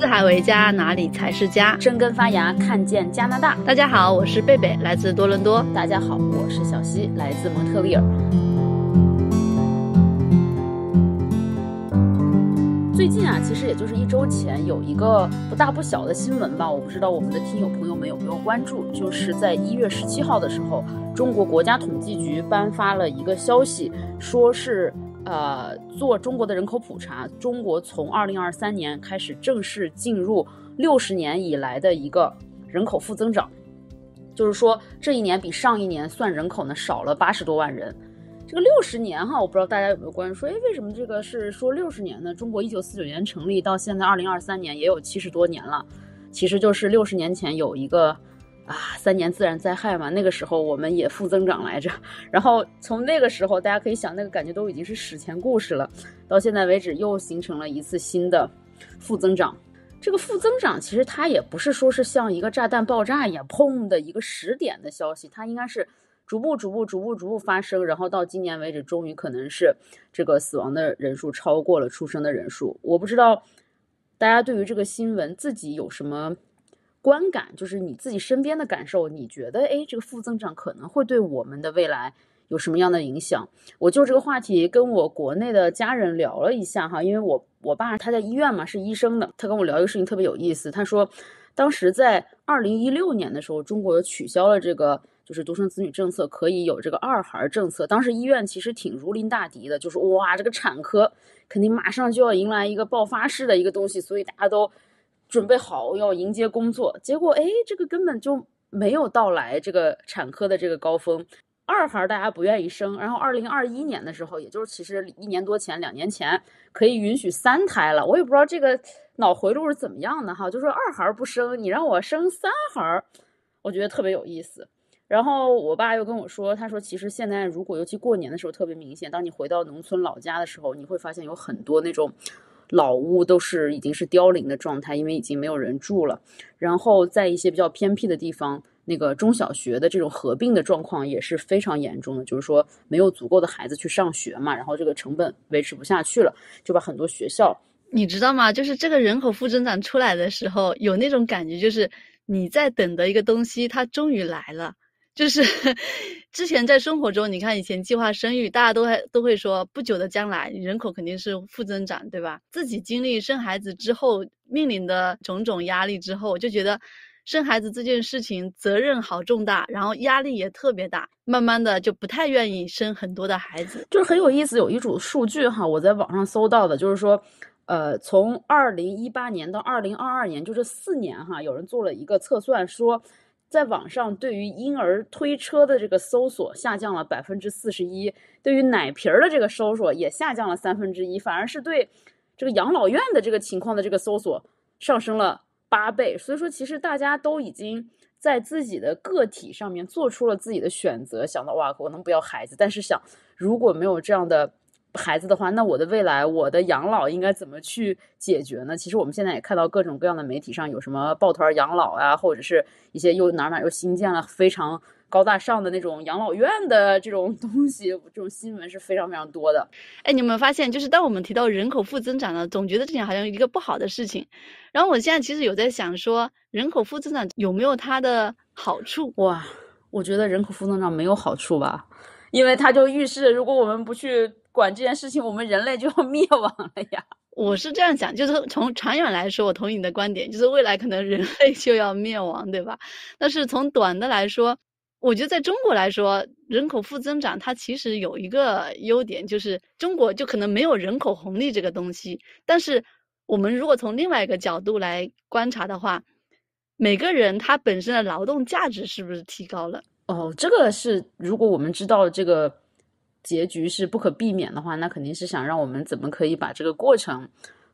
四海为家，哪里才是家？生根发芽，看见加拿大。大家好，我是贝贝，来自多伦多。大家好，我是小溪，来自蒙特利尔。最近啊，其实也就是一周前，有一个不大不小的新闻吧，我不知道我们的听友朋友们有没有关注，就是在一月十七号的时候，中国国家统计局颁发了一个消息，说是。呃，做中国的人口普查。中国从二零二三年开始正式进入六十年以来的一个人口负增长，就是说这一年比上一年算人口呢少了八十多万人。这个六十年哈，我不知道大家有没有关注，说哎，为什么这个是说六十年呢？中国一九四九年成立到现在二零二三年也有七十多年了，其实就是六十年前有一个。啊，三年自然灾害嘛，那个时候我们也负增长来着。然后从那个时候，大家可以想，那个感觉都已经是史前故事了。到现在为止，又形成了一次新的负增长。这个负增长其实它也不是说是像一个炸弹爆炸一样，砰的一个时点的消息，它应该是逐步、逐步、逐步、逐步发生，然后到今年为止，终于可能是这个死亡的人数超过了出生的人数。我不知道大家对于这个新闻自己有什么。观感就是你自己身边的感受，你觉得哎，这个负增长可能会对我们的未来有什么样的影响？我就这个话题跟我国内的家人聊了一下哈，因为我我爸他在医院嘛，是医生的，他跟我聊一个事情特别有意思，他说当时在二零一六年的时候，中国取消了这个就是独生子女政策，可以有这个二孩政策，当时医院其实挺如临大敌的，就是哇，这个产科肯定马上就要迎来一个爆发式的一个东西，所以大家都。准备好要迎接工作，结果哎，这个根本就没有到来。这个产科的这个高峰，二孩大家不愿意生。然后二零二一年的时候，也就是其实一年多前、两年前，可以允许三胎了。我也不知道这个脑回路是怎么样的哈，就说二孩不生，你让我生三孩，我觉得特别有意思。然后我爸又跟我说，他说其实现在如果尤其过年的时候特别明显，当你回到农村老家的时候，你会发现有很多那种。老屋都是已经是凋零的状态，因为已经没有人住了。然后在一些比较偏僻的地方，那个中小学的这种合并的状况也是非常严重的，就是说没有足够的孩子去上学嘛，然后这个成本维持不下去了，就把很多学校。你知道吗？就是这个人口负增长出来的时候，有那种感觉，就是你在等的一个东西，它终于来了。就是之前在生活中，你看以前计划生育，大家都还都会说，不久的将来人口肯定是负增长，对吧？自己经历生孩子之后，面临的种种压力之后，就觉得生孩子这件事情责任好重大，然后压力也特别大，慢慢的就不太愿意生很多的孩子。就是很有意思，有一组数据哈，我在网上搜到的，就是说，呃，从二零一八年到二零二二年，就是四年哈，有人做了一个测算说。在网上，对于婴儿推车的这个搜索下降了百分之四十一，对于奶瓶儿的这个搜索也下降了三分之一，反而是对这个养老院的这个情况的这个搜索上升了八倍。所以说，其实大家都已经在自己的个体上面做出了自己的选择，想到哇，我能不要孩子，但是想如果没有这样的。孩子的话，那我的未来，我的养老应该怎么去解决呢？其实我们现在也看到各种各样的媒体上有什么抱团养老啊，或者是一些又哪哪又新建了非常高大上的那种养老院的这种 东西，这种新闻是非常非常多的。哎，你有没有发现，就是当我们提到人口负增长呢，总觉得这点好像一个不好的事情。然后我现在其实有在想，说人口负增长有没有它的好处？哇，我觉得人口负增长没有好处吧，因为它就预示如果我们不去。管这件事情，我们人类就要 灭亡了呀！我是这样想，就是从长远来说，我同意你的观点，就是未来可能人类就要灭亡，对吧？但是从短的来说，我觉得在中国来说，人口负增长它其实有一个优点，就是中国就可能没有人口红利这个东西。但是我们如果从另外一个角度来观察的话，每个人他本身的劳动价值是不是提高了？哦，这个是如果我们知道这个。结局是不可避免的话，那肯定是想让我们怎么可以把这个过程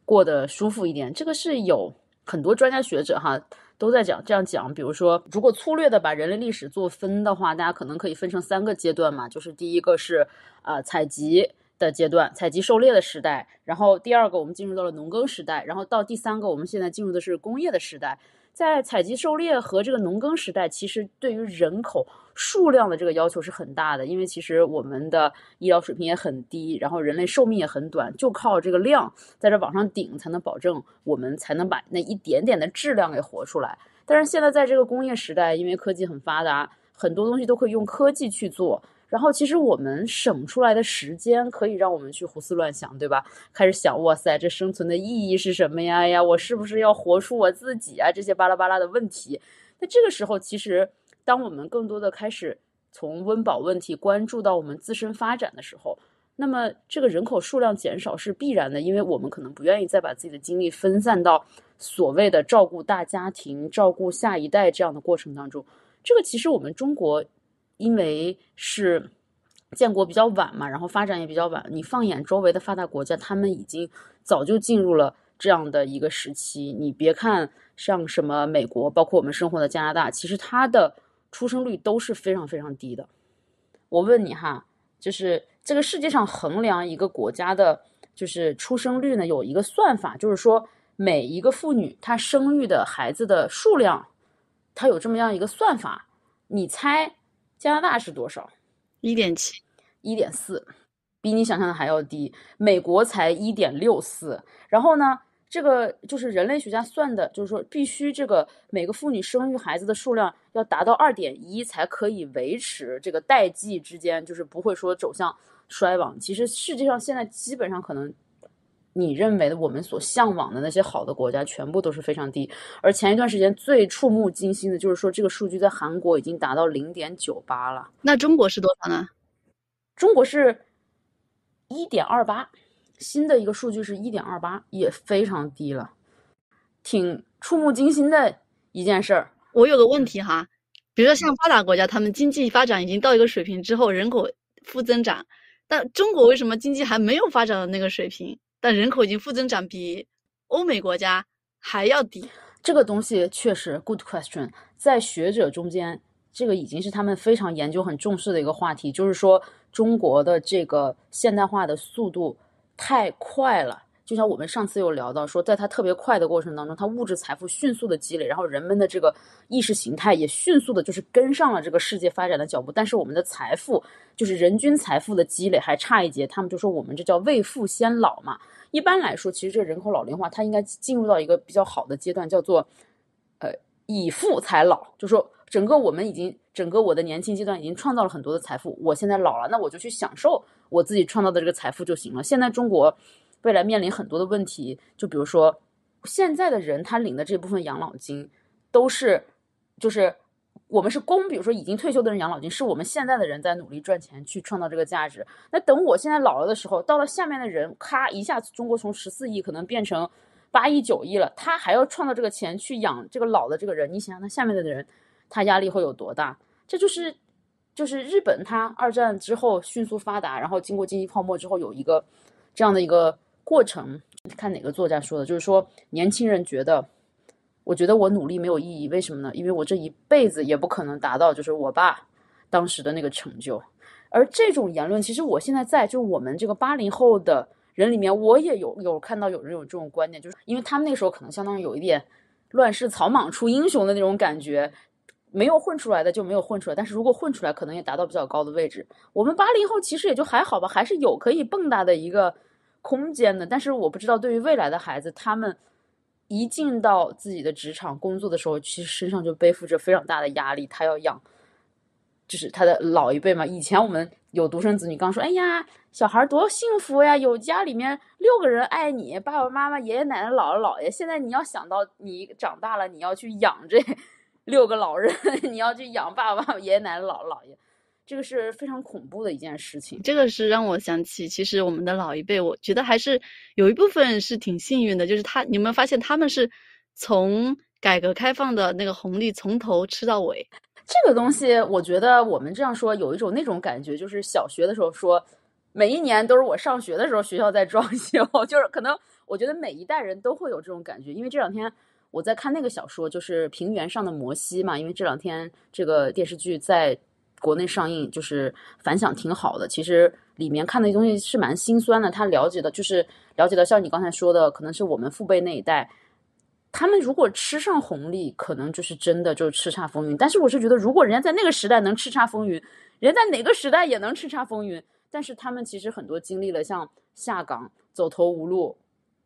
过得舒服一点。这个是有很多专家学者哈都在讲，这样讲。比如说，如果粗略的把人类历史做分的话，大家可能可以分成三个阶段嘛，就是第一个是啊采集的阶段，采集狩猎的时代；然后第二个我们进入到了农耕时代；然后到第三个我们现在进入的是工业的时代。在采集狩猎和这个农耕时代，其实对于人口数量的这个要求是很大的，因为其实我们的医疗水平也很低，然后人类寿命也很短，就靠这个量在这往上顶，才能保证我们才能把那一点点的质量给活出来。但是现在在这个工业时代，因为科技很发达，很多东西都可以用科技去做。然后，其实我们省出来的时间可以让我们去胡思乱想，对吧？开始想，哇塞，这生存的意义是什么呀？呀，我是不是要活出我自己啊？这些巴拉巴拉的问题。那这个时候，其实当我们更多的开始从温饱问题关注到我们自身发展的时候，那么这个人口数量减少是必然的，因为我们可能不愿意再把自己的精力分散到所谓的照顾大家庭、照顾下一代这样的过程当中。这个其实我们中国。因为是建国比较晚嘛，然后发展也比较晚。你放眼周围的发达国家，他们已经早就进入了这样的一个时期。你别看像什么美国，包括我们生活的加拿大，其实它的出生率都是非常非常低的。我问你哈，就是这个世界上衡量一个国家的，就是出生率呢，有一个算法，就是说每一个妇女她生育的孩子的数量，它有这么样一个算法。你猜？加拿大是多少？一点七，一点四，比你想象的还要低。美国才一点六四。然后呢，这个就是人类学家算的，就是说必须这个每个妇女生育孩子的数量要达到二点一，才可以维持这个代际之间，就是不会说走向衰亡。其实世界上现在基本上可能。你认为的我们所向往的那些好的国家，全部都是非常低。而前一段时间最触目惊心的就是说，这个数据在韩国已经达到零点九八了。那中国是多少呢？中国是一点二八，新的一个数据是一点二八，也非常低了，挺触目惊心的一件事儿。我有个问题哈，比如说像发达国家，他们经济发展已经到一个水平之后，人口负增长，但中国为什么经济还没有发展到那个水平？但人口已经负增长，比欧美国家还要低。这个东西确实，good question。在学者中间，这个已经是他们非常研究、很重视的一个话题。就是说，中国的这个现代化的速度太快了。就像我们上次有聊到，说在它特别快的过程当中，它物质财富迅速的积累，然后人们的这个意识形态也迅速的，就是跟上了这个世界发展的脚步。但是我们的财富，就是人均财富的积累还差一截。他们就说我们这叫未富先老嘛。一般来说，其实这人口老龄化它应该进入到一个比较好的阶段，叫做呃以富才老，就说整个我们已经整个我的年轻阶段已经创造了很多的财富，我现在老了，那我就去享受我自己创造的这个财富就行了。现在中国。未来面临很多的问题，就比如说，现在的人他领的这部分养老金，都是就是我们是供，比如说已经退休的人养老金，是我们现在的人在努力赚钱去创造这个价值。那等我现在老了的时候，到了下面的人，咔一下子，中国从十四亿可能变成八亿九亿了，他还要创造这个钱去养这个老的这个人，你想想，他下面的的人，他压力会有多大？这就是就是日本，他二战之后迅速发达，然后经过经济泡沫之后有一个这样的一个。过程看哪个作家说的，就是说年轻人觉得，我觉得我努力没有意义，为什么呢？因为我这一辈子也不可能达到，就是我爸当时的那个成就。而这种言论，其实我现在在就我们这个八零后的人里面，我也有有看到有人有这种观点，就是因为他们那时候可能相当于有一点乱世草莽出英雄的那种感觉，没有混出来的就没有混出来，但是如果混出来，可能也达到比较高的位置。我们八零后其实也就还好吧，还是有可以蹦跶的一个。空间的，但是我不知道，对于未来的孩子，他们一进到自己的职场工作的时候，其实身上就背负着非常大的压力。他要养，就是他的老一辈嘛。以前我们有独生子女，刚说，哎呀，小孩多幸福呀，有家里面六个人爱你，爸爸妈妈、爷爷奶奶、姥姥姥爷。现在你要想到，你长大了，你要去养这 六个老人，你要去养爸爸妈妈、爷爷奶奶、姥姥姥爷。这个是非常恐怖的一件事情。这个是让我想起，其实我们的老一辈，我觉得还是有一部分是挺幸运的，就是他，你没有发现他们是从改革开放的那个红利从头吃到尾。这个东西，我觉得我们这样说有一种那种感觉，就是小学的时候说，每一年都是我上学的时候学校在装修，就是可能我觉得每一代人都会有这种感觉，因为这两天我在看那个小说，就是《平原上的摩西》嘛，因为这两天这个电视剧在。国内上映就是反响挺好的，其实里面看那些东西是蛮心酸的。他了解的，就是了解到像你刚才说的，可能是我们父辈那一代，他们如果吃上红利，可能就是真的就是叱咤风云。但是我是觉得，如果人家在那个时代能叱咤风云，人家在哪个时代也能叱咤风云。但是他们其实很多经历了像下岗、走投无路，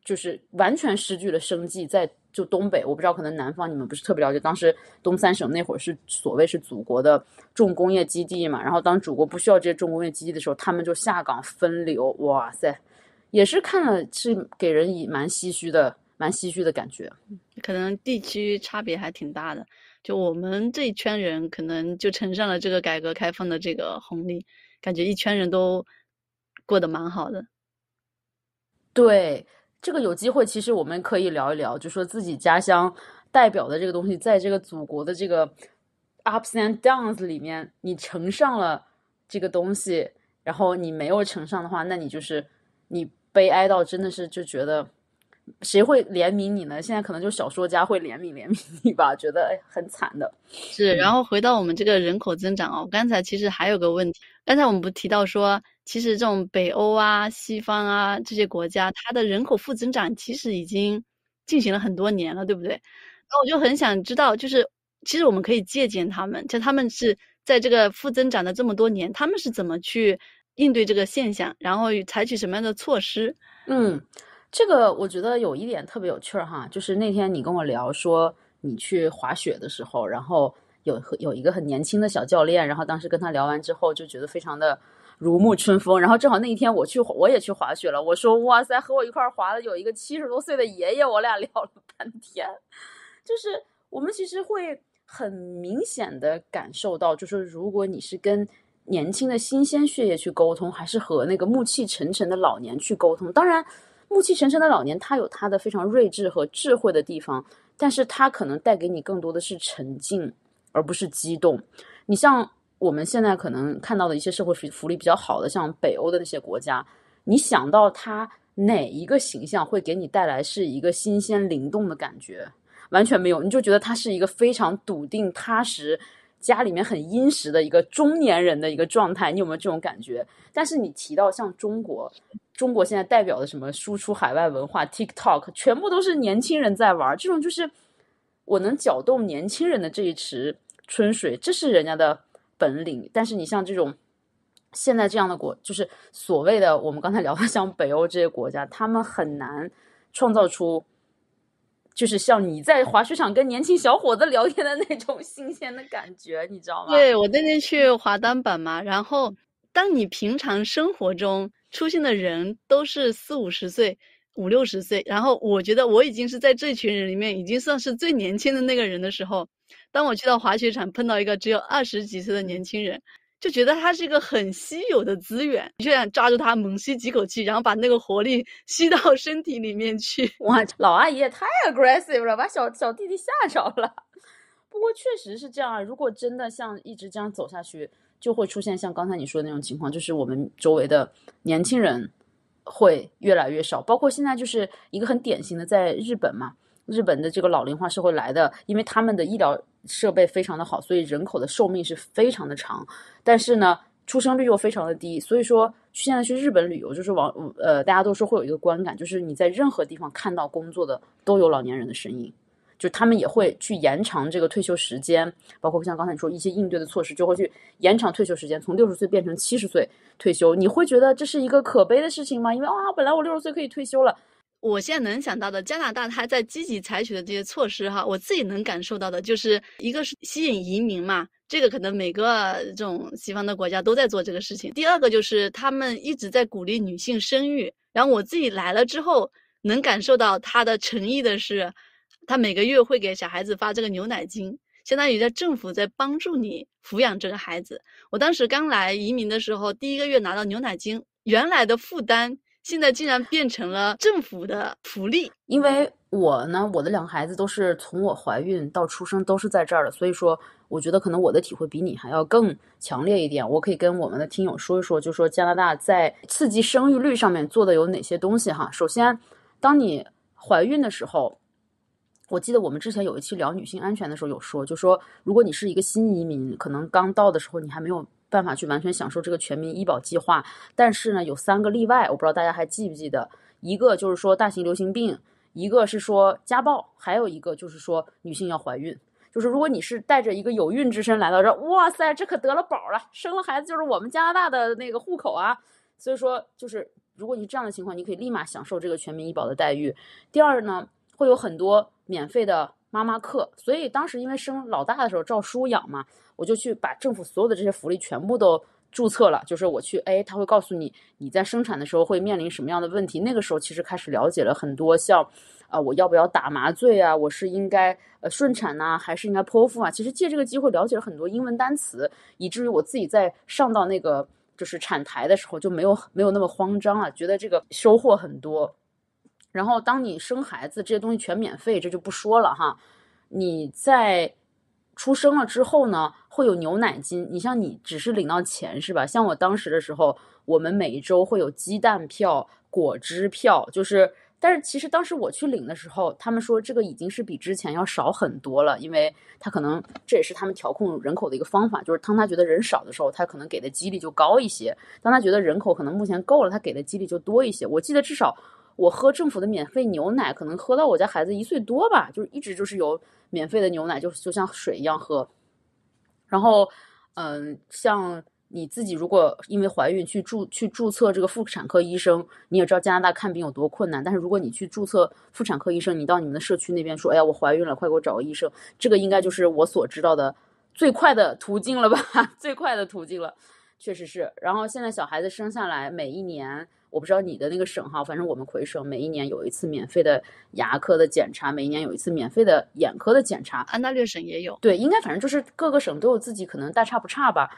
就是完全失去了生计，在。就东北，我不知道，可能南方你们不是特别了解。当时东三省那会儿是所谓是祖国的重工业基地嘛，然后当祖国不需要这些重工业基地的时候，他们就下岗分流。哇塞，也是看了，是给人以蛮唏嘘的，蛮唏嘘的感觉。可能地区差别还挺大的。就我们这一圈人，可能就乘上了这个改革开放的这个红利，感觉一圈人都过得蛮好的。对。这个有机会，其实我们可以聊一聊，就说自己家乡代表的这个东西，在这个祖国的这个 ups and downs 里面，你乘上了这个东西，然后你没有乘上的话，那你就是你悲哀到真的是就觉得。谁会怜悯你呢？现在可能就小说家会怜悯怜悯你吧，觉得很惨的。是，然后回到我们这个人口增长哦，刚才其实还有个问题，刚才我们不提到说，其实这种北欧啊、西方啊这些国家，它的人口负增长其实已经进行了很多年了，对不对？那我就很想知道，就是其实我们可以借鉴他们，就他们是在这个负增长的这么多年，他们是怎么去应对这个现象，然后采取什么样的措施？嗯。这个我觉得有一点特别有趣儿哈，就是那天你跟我聊说你去滑雪的时候，然后有有一个很年轻的小教练，然后当时跟他聊完之后就觉得非常的如沐春风。然后正好那一天我去我也去滑雪了，我说哇塞，和我一块儿滑的有一个七十多岁的爷爷，我俩聊了半天。就是我们其实会很明显的感受到，就是如果你是跟年轻的新鲜血液去沟通，还是和那个暮气沉沉的老年去沟通，当然。暮气沉沉的老年，他有他的非常睿智和智慧的地方，但是他可能带给你更多的是沉静，而不是激动。你像我们现在可能看到的一些社会福福利比较好的，像北欧的那些国家，你想到他哪一个形象会给你带来是一个新鲜灵动的感觉？完全没有，你就觉得他是一个非常笃定踏实，家里面很殷实的一个中年人的一个状态。你有没有这种感觉？但是你提到像中国。中国现在代表的什么输出海外文化？TikTok 全部都是年轻人在玩，这种就是我能搅动年轻人的这一池春水，这是人家的本领。但是你像这种现在这样的国，就是所谓的我们刚才聊的，像北欧这些国家，他们很难创造出就是像你在滑雪场跟年轻小伙子聊天的那种新鲜的感觉，你知道吗？对我那天去华丹板嘛，然后。当你平常生活中出现的人都是四五十岁、五六十岁，然后我觉得我已经是在这群人里面已经算是最年轻的那个人的时候，当我去到滑雪场碰到一个只有二十几岁的年轻人，就觉得他是一个很稀有的资源，就想抓住他猛吸几口气，然后把那个活力 吸到身体里面去。哇，老阿姨也太 aggressive 了，把小小弟弟吓着了。不过确实是这样，如果真的像一直这样走下去。就会出现像刚才你说的那种情况，就是我们周围的年轻人会越来越少。包括现在就是一个很典型的，在日本嘛，日本的这个老龄化社会来的，因为他们的医疗设备非常的好，所以人口的寿命是非常的长。但是呢，出生率又非常的低，所以说现在去日本旅游，就是往呃大家都说会有一个观感，就是你在任何地方看到工作的都有老年人的身影。就他们也会去延长这个退休时间，包括像刚才你说一些应对的措施，就会去延长退休时间，从六十岁变成七十岁退休。你会觉得这是一个可悲的事情吗？因为啊，本来我六十岁可以退休了。我现在能想到的，加拿大他在积极采取的这些措施哈，我自己能感受到的就是一个是吸引移民嘛，这个可能每个这种西方的国家都在做这个事情。第二个就是他们一直在鼓励女性生育，然后我自己来了之后能感受到他的诚意的是。他每个月会给小孩子发这个牛奶金，相当于在政府在帮助你抚养这个孩子。我当时刚来移民的时候，第一个月拿到牛奶金，原来的负担现在竟然变成了政府的福利。因为我呢，我的两个孩子都是从我怀孕到出生都是在这儿的，所以说我觉得可能我的体会比你还要更强烈一点。我可以跟我们的听友说一说，就说加拿大在刺激生育率上面做的有哪些东西哈。首先，当你怀孕的时候。我记得我们之前有一期聊女性安全的时候有说，就说如果你是一个新移民，可能刚到的时候你还没有办法去完全享受这个全民医保计划，但是呢，有三个例外，我不知道大家还记不记得，一个就是说大型流行病，一个是说家暴，还有一个就是说女性要怀孕，就是如果你是带着一个有孕之身来到这儿，哇塞，这可得了宝了，生了孩子就是我们加拿大的那个户口啊，所以说就是如果你这样的情况，你可以立马享受这个全民医保的待遇。第二呢，会有很多。免费的妈妈课，所以当时因为生老大的时候照书养嘛，我就去把政府所有的这些福利全部都注册了。就是我去，哎，他会告诉你你在生产的时候会面临什么样的问题。那个时候其实开始了解了很多，像啊，我要不要打麻醉啊？我是应该呃顺产呢，还是应该剖腹啊？其实借这个机会了解了很多英文单词，以至于我自己在上到那个就是产台的时候就没有没有那么慌张了，觉得这个收获很多。然后，当你生孩子，这些东西全免费，这就不说了哈。你在出生了之后呢，会有牛奶金。你像你只是领到钱是吧？像我当时的时候，我们每一周会有鸡蛋票、果汁票，就是。但是其实当时我去领的时候，他们说这个已经是比之前要少很多了，因为他可能这也是他们调控人口的一个方法，就是当他觉得人少的时候，他可能给的激励就高一些；当他觉得人口可能目前够了，他给的激励就多一些。我记得至少。我喝政府的免费牛奶，可能喝到我家孩子一岁多吧，就是一直就是有免费的牛奶，就就像水一样喝。然后，嗯，像你自己如果因为怀孕去注去注册这个妇产科医生，你也知道加拿大看病有多困难。但是如果你去注册妇产科医生，你到你们的社区那边说：“哎呀，我怀孕了，快给我找个医生。”这个应该就是我所知道的最快的途径了吧？最快的途径了，确实是。然后现在小孩子生下来，每一年。我不知道你的那个省哈，反正我们魁省每一年有一次免费的牙科的检查，每一年有一次免费的眼科的检查。安大略省也有，对，应该反正就是各个省都有自己可能大差不差吧。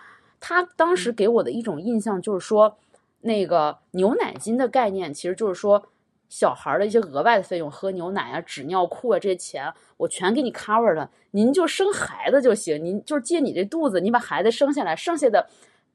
他当时给我的一种印象就是说，那个牛奶金的概念其实就是说，小孩的一些额外的费用，喝牛奶啊、纸尿裤啊这些钱，我全给你 c o v e r 了。您就生孩子就行，您就是借你这肚子，你把孩子生下来，剩下的。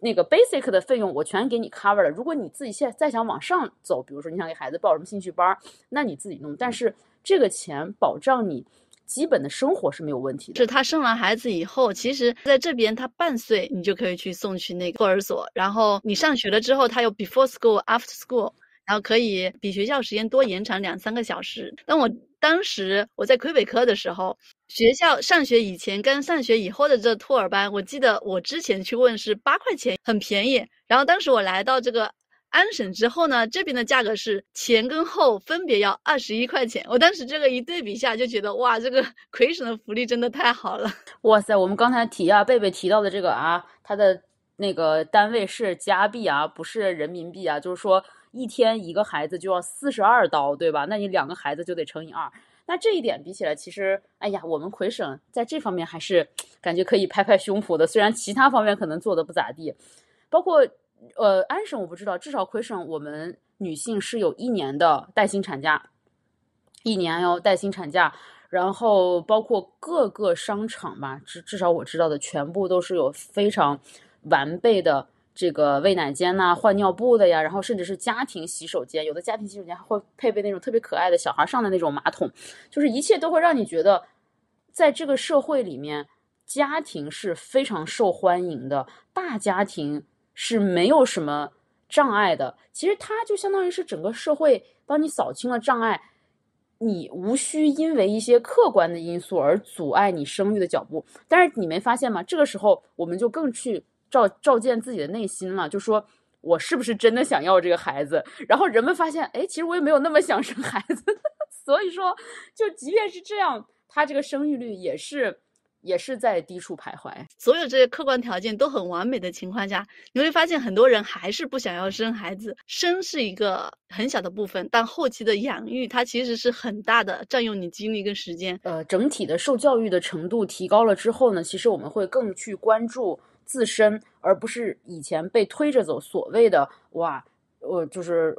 那个 basic 的费用我全给你 cover 了。如果你自己现在再想往上走，比如说你想给孩子报什么兴趣班那你自己弄。但是这个钱保障你基本的生活是没有问题的。就他生完孩子以后，其实在这边他半岁，你就可以去送去那个托儿所。然后你上学了之后，他有 before school after school，然后可以比学校时间多延长两三个小时。但我。当时我在魁北克的时候，学校上学以前跟上学以后的这托儿班，我记得我之前去问是八块钱，很便宜。然后当时我来到这个安省之后呢，这边的价格是前跟后分别要二十一块钱。我当时这个一对比下，就觉得哇，这个 魁省的福利真的太好了！哇塞，我们刚才提啊，贝贝提到的这个啊，它的那个单位是加币啊，不是人民币啊，就是说。一天一个孩子就要四十二刀，对吧？那你两个孩子就得乘以二。那这一点比起来，其实哎呀，我们奎省在这方面还是感觉可以拍拍胸脯的。虽然其他方面可能做的不咋地，包括呃安省我不知道，至少奎省我们女性是有一年的带薪产假，一年要带薪产假，然后包括各个商场吧，至至少我知道的全部都是有非常完备的。这个喂奶间呐、换尿布的呀，然后甚至是家庭洗手间，有的家庭洗手间还会配备那种特别可爱的小孩上的那种马桶，就是一切都会让你觉得，在这个社会里面，家庭是非常受欢迎的，大家庭是没有什么障碍的。其实它就相当于是整个社会帮你扫清了障碍，你无需因为一些客观的因素而阻碍你生育的脚步。但是你没发现吗？这个时候我们就更去。照照见自己的内心了，就说我是不是真的想要这个孩子？然后人们发现，哎，其实我也没有那么想生孩子。所以说，就即便是这样，他这个生育率也是也是在低处徘徊。所有这些客观条件都很完美的情况下，你会发现很多人还是不想要生孩子。生是一个很小的部分，但后期的养育，它其实是很大的占用你精力跟时间。呃，整体的受教育的程度提高了之后呢，其实我们会更去关注。自身，而不是以前被推着走。所谓的哇，我就是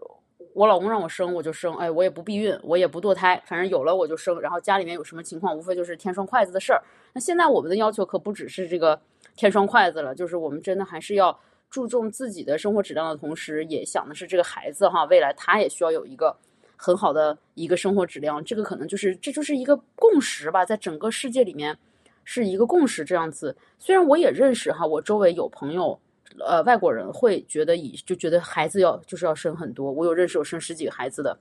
我老公让我生我就生，哎，我也不避孕，我也不堕胎，反正有了我就生。然后家里面有什么情况，无非就是添双筷子的事儿。那现在我们的要求可不只是这个添双筷子了，就是我们真的还是要注重自己的生活质量的同时，也想的是这个孩子哈，未来他也需要有一个很好的一个生活质量。这个可能就是这就是一个共识吧，在整个世界里面。是一个共识这样子，虽然我也认识哈，我周围有朋友，呃，外国人会觉得以就觉得孩子要就是要生很多，我有认识有生十几个孩子的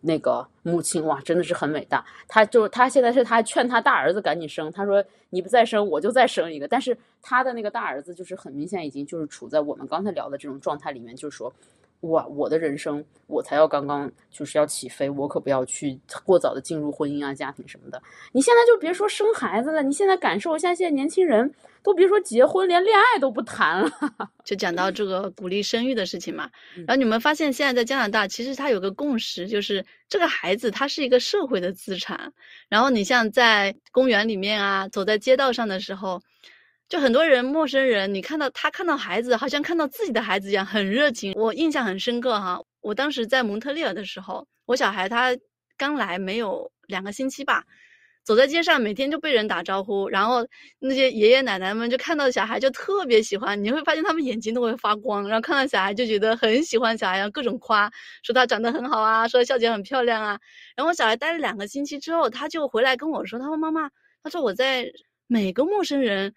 那个母亲，哇，真的是很伟大。他就他现在是他劝他大儿子赶紧生，他说你不再生我就再生一个，但是他的那个大儿子就是很明显已经就是处在我们刚才聊的这种状态里面，就是说。我我的人生我才要刚刚就是要起飞，我可不要去过早的进入婚姻啊家庭什么的。你现在就别说生孩子了，你现在感受一下，现在年轻人都别说结婚，连恋爱都不谈了。就讲到这个鼓励生育的事情嘛，然后你们发现现在在加拿大，其实它有个共识，就是这个孩子他是一个社会的资产。然后你像在公园里面啊，走在街道上的时候。就很多人，陌生人，你看到他看到孩子，好像看到自己的孩子一样，很热情。我印象很深刻哈。我当时在蒙特利尔的时候，我小孩他刚来没有两个星期吧，走在街上，每天就被人打招呼，然后那些爷爷奶奶们就看到小孩就特别喜欢，你会发现他们眼睛都会发光，然后看到小孩就觉得很喜欢小孩，然后各种夸，说他长得很好啊，说笑起来很漂亮啊。然后我小孩待了两个星期之后，他就回来跟我说，他说妈妈，他说我在每个陌生人。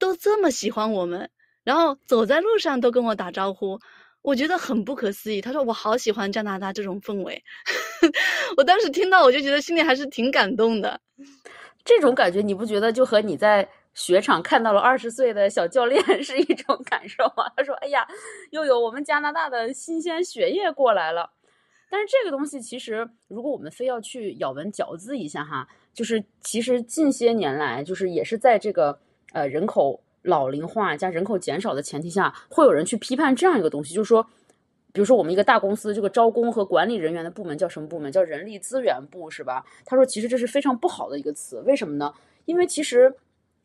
都这么喜欢我们，然后走在路上都跟我打招呼，我觉得很不可思议。他说我好喜欢加拿大这种氛围，我当时听到我就觉得心里还是挺感动的。这种感觉你不觉得就和你在雪场看到了二十岁的小教练 是一种感受吗？他说：“哎呀，又有我们加拿大的新鲜血液过来了。”但是这个东西其实，如果我们非要去咬文嚼字一下哈，就是其实近些年来就是也是在这个。呃，人口老龄化加人口减少的前提下，会有人去批判这样一个东西，就是说，比如说我们一个大公司，这个招工和管理人员的部门叫什么部门？叫人力资源部，是吧？他说，其实这是非常不好的一个词，为什么呢？因为其实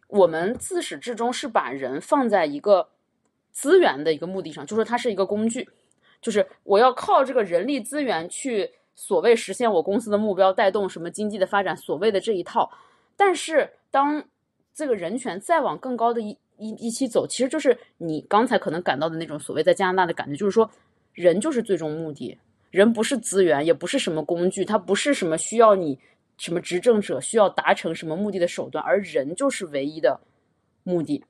我们自始至终是把人放在一个资源的一个目的上，就说它是一个工具，就是我要靠这个人力资源去所谓实现我公司的目标，带动什么经济的发展，所谓的这一套。但是当这个人权再往更高的一一一起走，其实就是你刚才可能感到的那种所谓在加拿大的感觉，就是说人就是最终目的，人不是资源，也不是什么工具，它不是什么需要你什么执政者需要达成什么目的的手段，而人就是唯一的目的。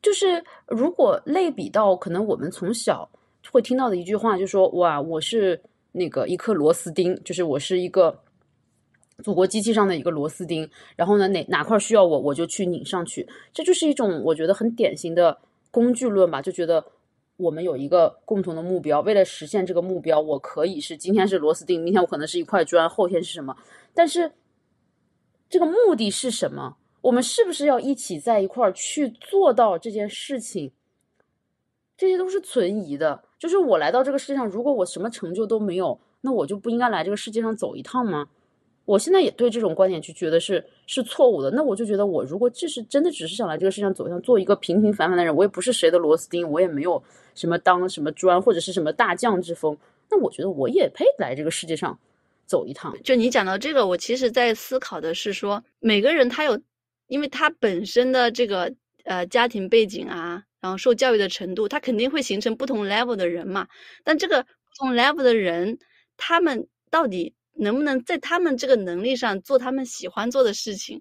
就是如果类比到可能我们从小会听到的一句话，就说哇我是那个一颗螺丝钉，就是我是一个。祖国机器上的一个螺丝钉，然后呢，哪哪块需要我，我就去拧上去。这就是一种我觉得很典型的工具论吧，就觉得我们有一个共同的目标，为了实现这个目标，我可以是今天是螺丝钉，明天我可能是一块砖，后天是什么？但是这个目的是什么？我们是不是要一起在一块去做到这件事情？这些都是存疑的。就是我来到这个世界上，如果我什么成就都没有，那我就不应该来这个世界上走一趟吗？我现在也对这种观点去觉得是是错误的，那我就觉得我如果这是真的，只是想来这个世界上走一趟，做一个平平凡凡的人，我也不是谁的螺丝钉，我也没有什么当什么砖或者是什么大将之风，那我觉得我也配来这个世界上走一趟。就你讲到这个，我其实，在思考的是说，每个人他有，因为他本身的这个呃家庭背景啊，然后受教育的程度，他肯定会形成不同 level 的人嘛。但这个不同 level 的人，他们到底？能不能在他们这个能力上做他们喜欢做的事情，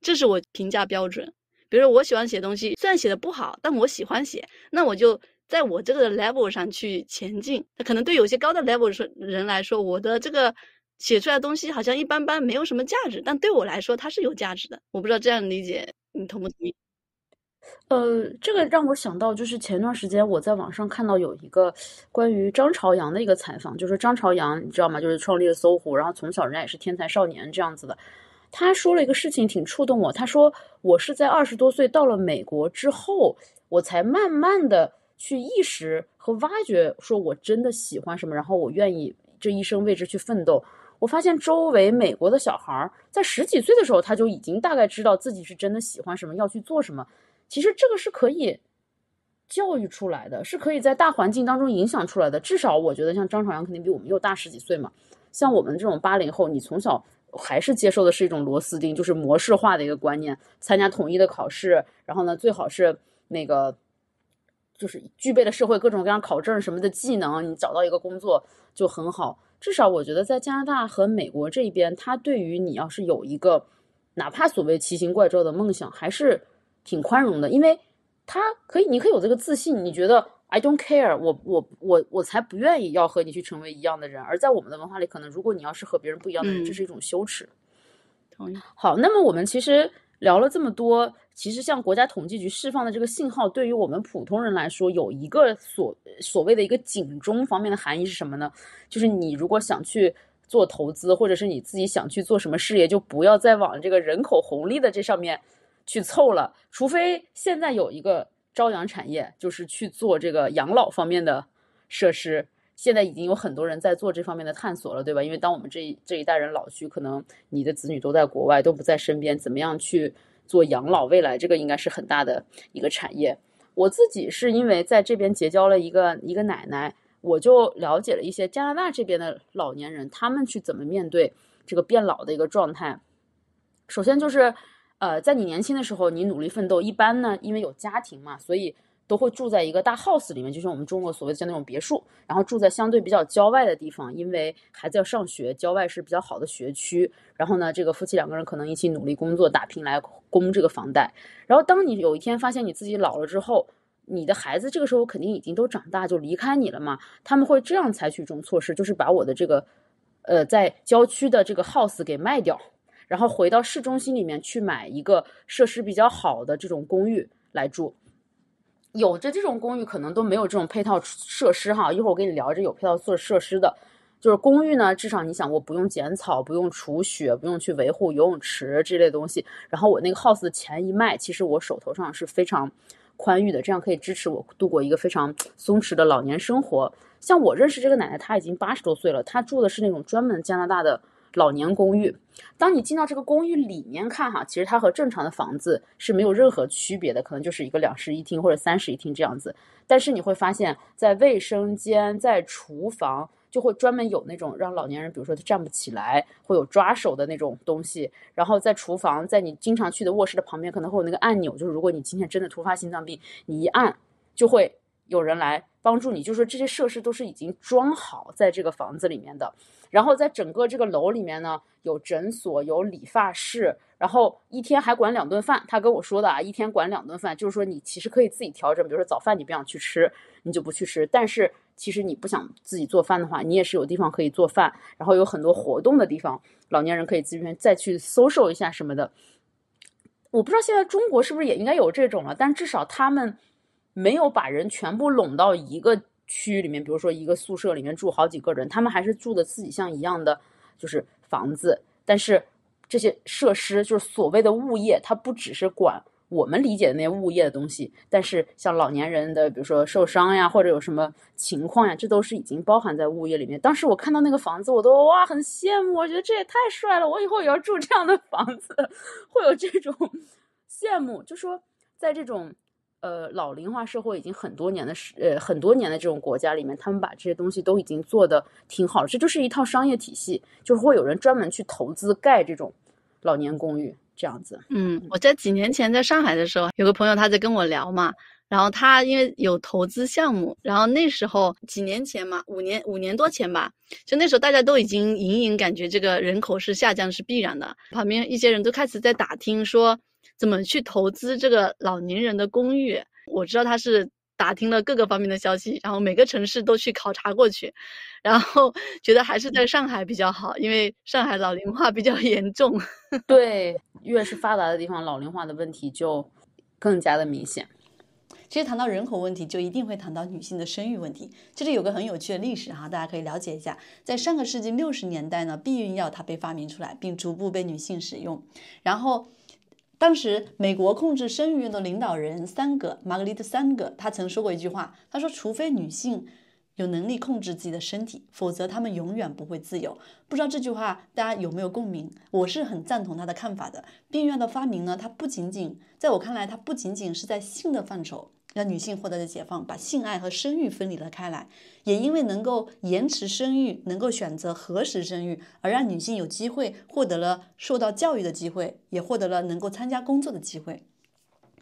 这是我评价标准。比如说，我喜欢写东西，虽然写的不好，但我喜欢写，那我就在我这个 level 上去前进。那可能对有些高的 level 人来说，我的这个写出来的东西好像一般般，没有什么价值，但对我来说它是有价值的。我不知道这样理解你同不同意？呃，这个让我想到，就是前段时间我在网上看到有一个关于张朝阳的一个采访，就是张朝阳，你知道吗？就是创立了搜狐，然后从小人家也是天才少年这样子的。他说了一个事情挺触动我，他说我是在二十多岁到了美国之后，我才慢慢的去意识和挖掘，说我真的喜欢什么，然后我愿意这一生为之去奋斗。我发现周围美国的小孩在十几岁的时候，他就已经大概知道自己是真的喜欢什么，要去做什么。其实这个是可以教育出来的，是可以在大环境当中影响出来的。至少我觉得，像张朝阳肯定比我们又大十几岁嘛。像我们这种八零后，你从小还是接受的是一种螺丝钉，就是模式化的一个观念。参加统一的考试，然后呢，最好是那个，就是具备了社会各种各样考证什么的技能，你找到一个工作就很好。至少我觉得，在加拿大和美国这边，他对于你要是有一个哪怕所谓奇形怪状的梦想，还是。挺宽容的，因为他可以，你可以有这个自信。你觉得 I don't care，我我我我才不愿意要和你去成为一样的人。而在我们的文化里，可能如果你要是和别人不一样的，人，这是一种羞耻。同意。好，那么我们其实聊了这么多，其实像国家统计局释放的这个信号，对于我们普通人来说，有一个所所谓的一个警钟方面的含义是什么呢？就是你如果想去做投资，或者是你自己想去做什么事业，就不要再往这个人口红利的这上面。去凑了，除非现在有一个朝阳产业，就是去做这个养老方面的设施。现在已经有很多人在做这方面的探索了，对吧？因为当我们这一这一代人老去，可能你的子女都在国外，都不在身边，怎么样去做养老？未来这个应该是很大的一个产业。我自己是因为在这边结交了一个一个奶奶，我就了解了一些加拿大这边的老年人，他们去怎么面对这个变老的一个状态。首先就是。呃，在你年轻的时候，你努力奋斗，一般呢，因为有家庭嘛，所以都会住在一个大 house 里面，就像我们中国所谓的像那种别墅。然后住在相对比较郊外的地方，因为孩子要上学，郊外是比较好的学区。然后呢，这个夫妻两个人可能一起努力工作，打拼来供这个房贷。然后当你有一天发现你自己老了之后，你的孩子这个时候肯定已经都长大，就离开你了嘛。他们会这样采取一种措施，就是把我的这个，呃，在郊区的这个 house 给卖掉。然后回到市中心里面去买一个设施比较好的这种公寓来住，有着这种公寓可能都没有这种配套设施哈。一会儿我跟你聊这有配套设设施的，就是公寓呢，至少你想我不用剪草，不用除雪，不用去维护游泳池这类东西。然后我那个 house 的钱一卖，其实我手头上是非常宽裕的，这样可以支持我度过一个非常松弛的老年生活。像我认识这个奶奶，她已经八十多岁了，她住的是那种专门加拿大的。老年公寓，当你进到这个公寓里面看哈，其实它和正常的房子是没有任何区别的，可能就是一个两室一厅或者三室一厅这样子。但是你会发现在卫生间、在厨房就会专门有那种让老年人，比如说他站不起来，会有抓手的那种东西。然后在厨房，在你经常去的卧室的旁边，可能会有那个按钮，就是如果你今天真的突发心脏病，你一按就会有人来帮助你。就是说这些设施都是已经装好在这个房子里面的。然后在整个这个楼里面呢，有诊所有理发室，然后一天还管两顿饭。他跟我说的啊，一天管两顿饭，就是说你其实可以自己调整，比如说早饭你不想去吃，你就不去吃。但是其实你不想自己做饭的话，你也是有地方可以做饭，然后有很多活动的地方，老年人可以自愿再去搜售一下什么的。我不知道现在中国是不是也应该有这种了，但至少他们没有把人全部拢到一个。区里面，比如说一个宿舍里面住好几个人，他们还是住的自己像一样的就是房子，但是这些设施就是所谓的物业，它不只是管我们理解的那些物业的东西，但是像老年人的，比如说受伤呀或者有什么情况呀，这都是已经包含在物业里面。当时我看到那个房子，我都哇很羡慕，我觉得这也太帅了，我以后也要住这样的房子，会有这种 羡慕，就说在这种。呃，老龄化社会已经很多年的时，呃，很多年的这种国家里面，他们把这些东西都已经做的挺好了，这就是一套商业体系，就是会有人专门去投资盖这种老年公寓这样子。嗯，我在几年前在上海的时候，有个朋友他在跟我聊嘛，然后他因为有投资项目，然后那时候几年前嘛，五年五年多前吧，就那时候大家都已经隐隐感觉这个人口是下降是必然的，旁边一些人都开始在打听说。怎么去投资这个老年人的公寓？我知道他是打听了各个方面的消息，然后每个城市都去考察过去，然后觉得还是在上海比较好，因为上海老龄化比较严重。对，越是发达的地方，老龄化的问题就更加的明显。其实谈到人口问题，就一定会谈到女性的生育问题。这里有个很有趣的历史哈，大家可以了解一下。在上个世纪六十年代呢，避孕药它被发明出来，并逐步被女性使用，然后。当时，美国控制生育运动领导人桑格玛格丽特桑格，她曾说过一句话，她说：“除非女性有能力控制自己的身体，否则她们永远不会自由。”不知道这句话大家有没有共鸣？我是很赞同她的看法的。避孕药的发明呢，它不仅仅在我看来，它不仅仅是在性的范畴。让女性获得了解放，把性爱和生育分离了开来，也因为能够延迟生育，能够选择何时生育，而让女性有机会获得了受到教育的机会，也获得了能够参加工作的机会。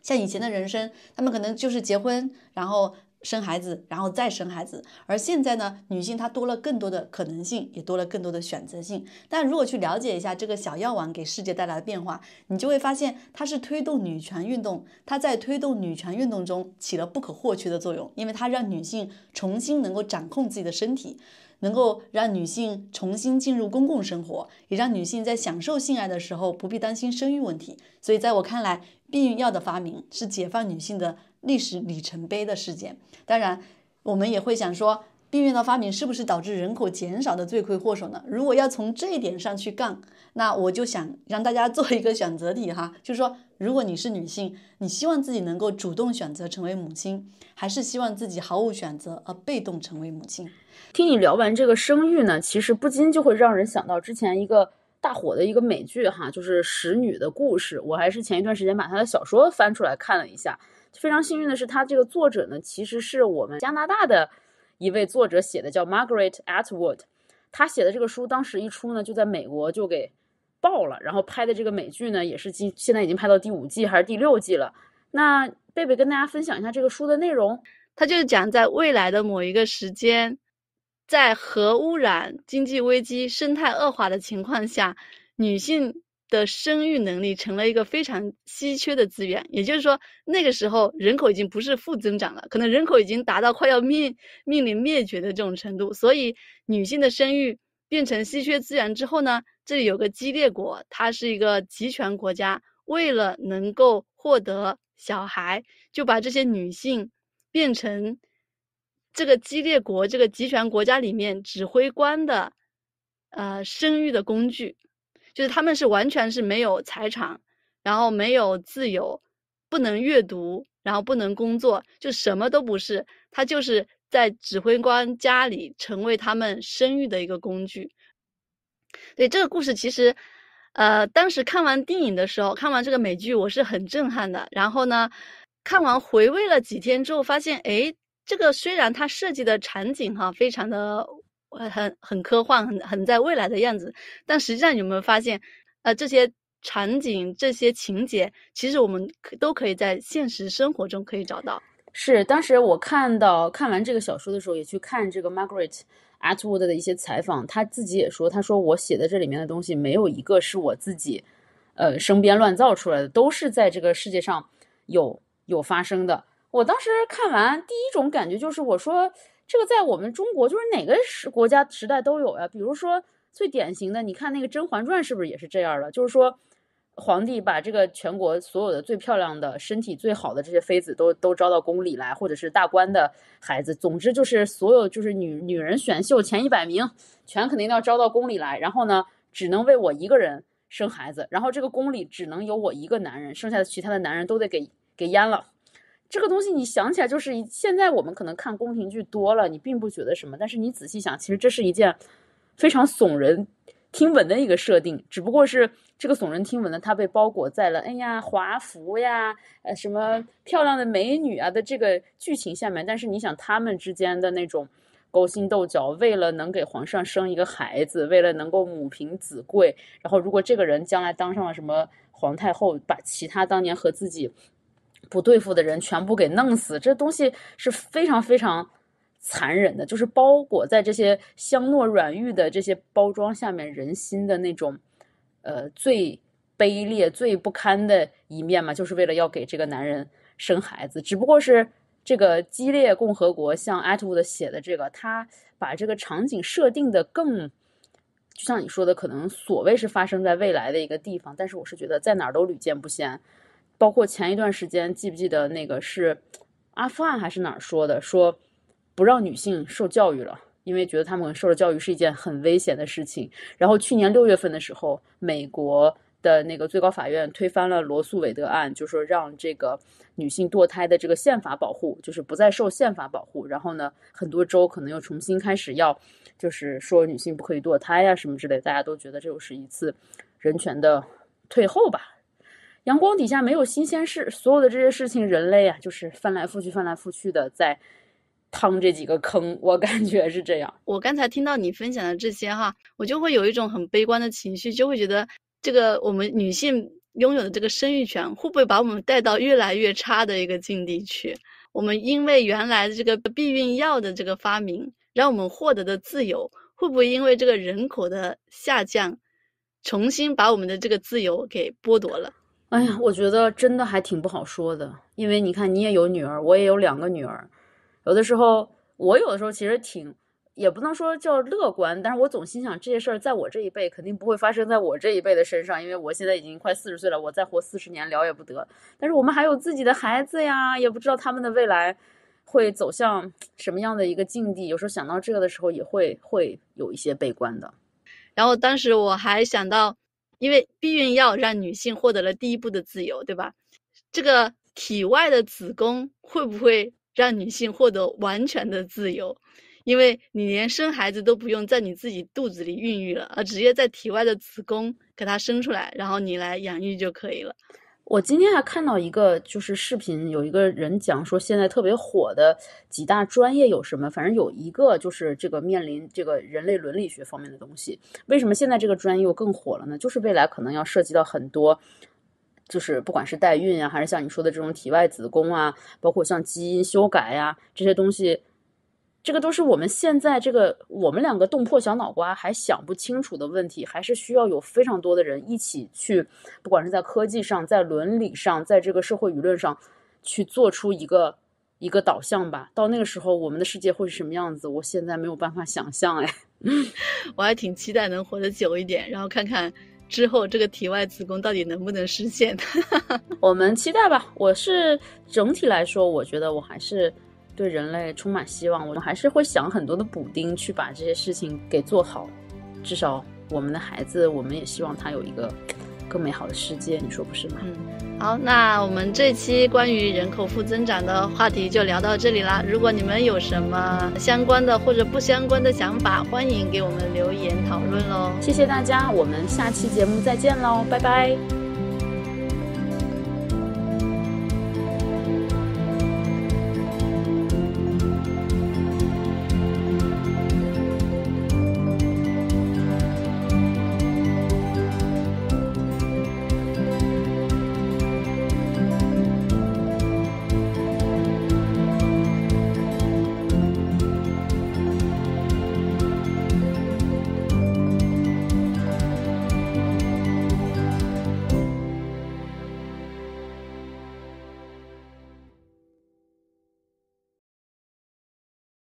像以前的人生，他们可能就是结婚，然后。生孩子，然后再生孩子。而现在呢，女性她多了更多的可能性，也多了更多的选择性。但如果去了解一下这个小药丸给世界带来的变化，你就会发现它是推动女权运动，它在推动女权运动中起了不可或缺的作用，因为它让女性重新能够掌控自己的身体，能够让女性重新进入公共生活，也让女性在享受性爱的时候不必担心生育问题。所以在我看来，避孕药的发明是解放女性的。历史里程碑的事件，当然，我们也会想说避孕的发明是不是导致人口减少的罪魁祸首呢？如果要从这一点上去杠，那我就想让大家做一个选择题哈，就是说，如果你是女性，你希望自己能够主动选择成为母亲，还是希望自己毫无选择而被动成为母亲？听你聊完这个生育呢，其实不禁就会让人想到之前一个大火的一个美剧哈，就是《使女的故事》，我还是前一段时间把她的小说翻出来看了一下。非常幸运的是，他这个作者呢，其实是我们加拿大的一位作者写的，叫 Margaret Atwood。他写的这个书当时一出呢，就在美国就给爆了，然后拍的这个美剧呢，也是今现在已经拍到第五季还是第六季了。那贝贝跟大家分享一下这个书的内容，它就是讲在未来的某一个时间，在核污染、经济危机、生态恶化的情况下，女性。的生育能力成了一个非常稀缺的资源，也就是说，那个时候人口已经不是负增长了，可能人口已经达到快要面面临灭绝的这种程度。所以，女性的生育变成稀缺资源之后呢，这里有个激烈国，它是一个集权国家，为了能够获得小孩，就把这些女性变成这个激烈国这个集权国家里面指挥官的呃生育的工具。就是他们是完全是没有财产，然后没有自由，不能阅读，然后不能工作，就什么都不是。他就是在指挥官家里成为他们生育的一个工具。对这个故事，其实，呃，当时看完电影的时候，看完这个美剧，我是很震撼的。然后呢，看完回味了几天之后，发现，诶，这个虽然它设计的场景哈，非常的。很很科幻，很很在未来的样子，但实际上有没有发现？呃，这些场景、这些情节，其实我们都可以在现实生活中可以找到。是，当时我看到看完这个小说的时候，也去看这个 Margaret Atwood 的一些采访，他自己也说，他说我写的这里面的东西没有一个是我自己，呃，生编乱造出来的，都是在这个世界上有有发生的。我当时看完第一种感觉就是，我说。这个在我们中国就是哪个时国家时代都有呀，比如说最典型的，你看那个《甄嬛传》是不是也是这样的？就是说，皇帝把这个全国所有的最漂亮的、身体最好的这些妃子都都招到宫里来，或者是大官的孩子，总之就是所有就是女女人选秀前一百名，全肯定要招到宫里来。然后呢，只能为我一个人生孩子，然后这个宫里只能有我一个男人，剩下的其他的男人都得给给阉了。这个东西你想起来就是现在我们可能看宫廷剧多了，你并不觉得什么，但是你仔细想，其实这是一件非常耸人听闻的一个设定，只不过是这个耸人听闻的，它被包裹在了哎呀华服呀，呃什么漂亮的美女啊的这个剧情下面。但是你想，他们之间的那种勾心斗角，为了能给皇上生一个孩子，为了能够母凭子贵，然后如果这个人将来当上了什么皇太后，把其他当年和自己。不对付的人全部给弄死，这东西是非常非常残忍的。就是包裹在这些香糯软玉的这些包装下面，人心的那种，呃，最卑劣、最不堪的一面嘛，就是为了要给这个男人生孩子。只不过是这个《激烈共和国》像 Atwood 写的这个，他把这个场景设定的更，就像你说的，可能所谓是发生在未来的一个地方，但是我是觉得在哪儿都屡见不鲜。包括前一段时间，记不记得那个是阿富汗还是哪儿说的，说不让女性受教育了，因为觉得她们受了教育是一件很危险的事情。然后去年六月份的时候，美国的那个最高法院推翻了罗素韦德案，就说让这个女性堕胎的这个宪法保护就是不再受宪法保护。然后呢，很多州可能又重新开始要，就是说女性不可以堕胎啊什么之类大家都觉得这又是一次人权的退后吧。阳光底下没有新鲜事，所有的这些事情，人类啊，就是翻来覆去、翻来覆去的在趟这几个坑。我感觉是这样。我刚才听到你分享的这些哈，我就会有一种很悲观的情绪，就会觉得这个我们女性拥有的这个生育权，会不会把我们带到越来越差的一个境地去？我们因为原来的这个避孕药的这个发明，让我们获得的自由，会不会因为这个人口的下降，重新把我们的这个自由给剥夺了？哎呀，我觉得真的还挺不好说的，因为你看，你也有女儿，我也有两个女儿，有的时候我有的时候其实挺，也不能说叫乐观，但是我总心想这些事儿在我这一辈肯定不会发生在我这一辈的身上，因为我现在已经快四十岁了，我再活四十年了也不得，但是我们还有自己的孩子呀，也不知道他们的未来会走向什么样的一个境地，有时候想到这个的时候，也会会有一些悲观的，然后当时我还想到。因为避孕药让女性获得了第一步的自由，对吧？这个体外的子宫会不会让女性获得完全的自由？因为你连生孩子都不用在你自己肚子里孕育了，而直接在体外的子宫给它生出来，然后你来养育就可以了。我今天还看到一个，就是视频，有一个人讲说，现在特别火的几大专业有什么？反正有一个就是这个面临这个人类伦理学方面的东西。为什么现在这个专业又更火了呢？就是未来可能要涉及到很多，就是不管是代孕啊，还是像你说的这种体外子宫啊，包括像基因修改呀这些东西。这个都是我们现在这个我们两个动破小脑瓜还想不清楚的问题，还是需要有非常多的人一起去，不管是在科技上，在伦理上，在这个社会舆论上，去做出一个一个导向吧。到那个时候，我们的世界会是什么样子？我现在没有办法想象，哎，我还挺期待能活得久一点，然后看看之后这个体外子宫到底能不能实现。我们期待吧。我是整体来说，我觉得我还是。对人类充满希望，我们还是会想很多的补丁去把这些事情给做好，至少我们的孩子，我们也希望他有一个更美好的世界，你说不是吗？嗯，好，那我们这期关于人口负增长的话题就聊到这里啦。如果你们有什么相关的或者不相关的想法，欢迎给我们留言讨论喽。谢谢大家，我们下期节目再见喽，拜拜。